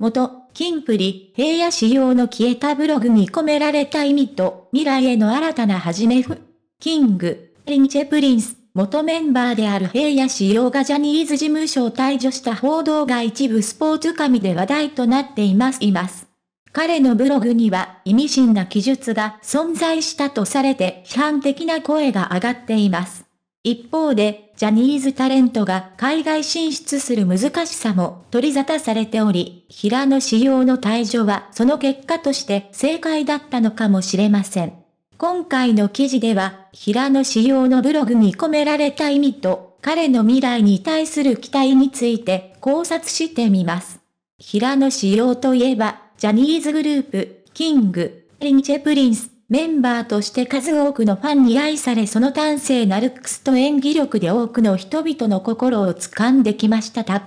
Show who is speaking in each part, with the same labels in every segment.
Speaker 1: 元、キンプリ、平野仕様の消えたブログに込められた意味と、未来への新たな始めふ、キング、リンチェプリンス、元メンバーである平野仕様がジャニーズ事務所を退場した報道が一部スポーツ紙で話題となっています。います彼のブログには意味深な記述が存在したとされて批判的な声が上がっています。一方で、ジャニーズタレントが海外進出する難しさも取り沙汰されており、平野仕様の退場はその結果として正解だったのかもしれません。今回の記事では、平野仕様のブログに込められた意味と、彼の未来に対する期待について考察してみます。平野仕様といえば、ジャニーズグループ、キング、リンチェプリンス、メンバーとして数多くのファンに愛されその端正なルックスと演技力で多くの人々の心を掴んできましたた。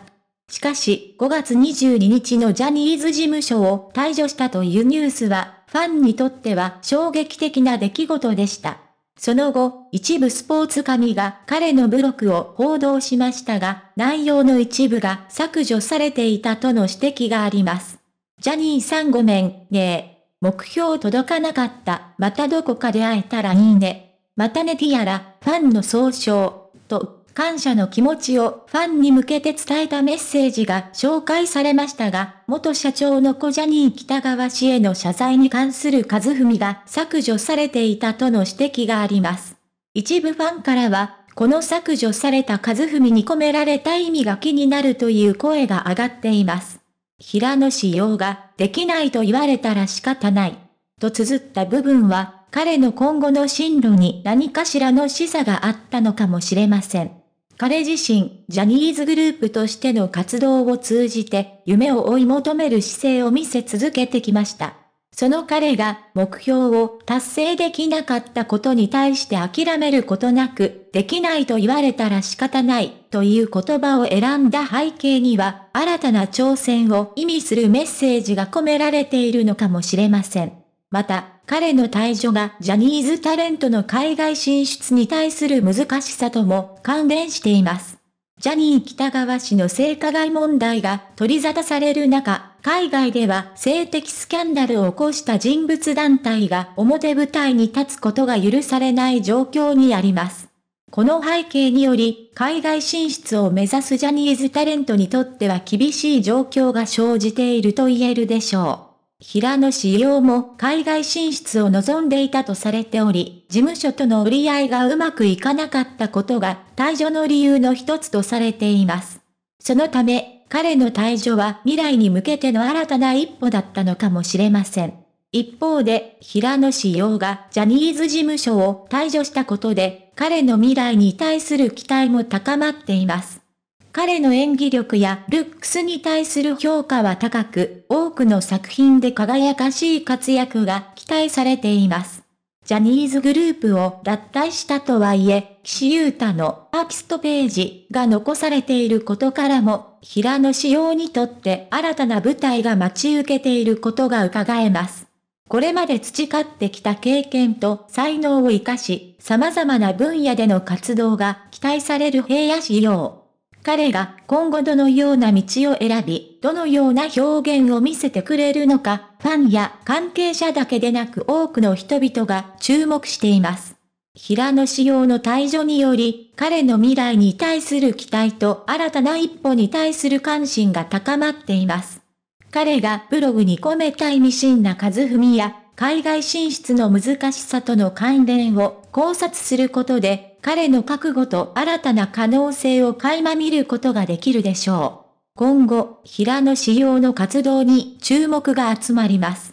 Speaker 1: しかし、5月22日のジャニーズ事務所を退場したというニュースは、ファンにとっては衝撃的な出来事でした。その後、一部スポーツ紙が彼のブログを報道しましたが、内容の一部が削除されていたとの指摘があります。ジャニーさんごめんね目標届かなかった。またどこかで会えたらいいね。またねティアラ、ファンの総称、と、感謝の気持ちをファンに向けて伝えたメッセージが紹介されましたが、元社長の小ジャニー北川氏への謝罪に関する和文が削除されていたとの指摘があります。一部ファンからは、この削除された和文に込められた意味が気になるという声が上がっています。平野紫耀ができないと言われたら仕方ない。と綴った部分は、彼の今後の進路に何かしらの示唆があったのかもしれません。彼自身、ジャニーズグループとしての活動を通じて、夢を追い求める姿勢を見せ続けてきました。その彼が目標を達成できなかったことに対して諦めることなく、できないと言われたら仕方ないという言葉を選んだ背景には、新たな挑戦を意味するメッセージが込められているのかもしれません。また、彼の退場がジャニーズタレントの海外進出に対する難しさとも関連しています。ジャニー北川氏の性加害問題が取り沙汰される中、海外では性的スキャンダルを起こした人物団体が表舞台に立つことが許されない状況にあります。この背景により、海外進出を目指すジャニーズタレントにとっては厳しい状況が生じていると言えるでしょう。平野志陽も海外進出を望んでいたとされており、事務所との折り合いがうまくいかなかったことが退場の理由の一つとされています。そのため、彼の退場は未来に向けての新たな一歩だったのかもしれません。一方で、平野志陽がジャニーズ事務所を退場したことで、彼の未来に対する期待も高まっています。彼の演技力やルックスに対する評価は高く、多くの作品で輝かしい活躍が期待されています。ジャニーズグループを脱退したとはいえ、岸優太のアーキストページが残されていることからも、平野仕様にとって新たな舞台が待ち受けていることが伺えます。これまで培ってきた経験と才能を活かし、様々な分野での活動が期待される平野仕様。彼が今後どのような道を選び、どのような表現を見せてくれるのか、ファンや関係者だけでなく多くの人々が注目しています。平野仕様の退場により、彼の未来に対する期待と新たな一歩に対する関心が高まっています。彼がブログに込めた意味深な和文や、海外進出の難しさとの関連を考察することで、彼の覚悟と新たな可能性を垣間見ることができるでしょう。今後、平野仕様の活動に注目が集まります。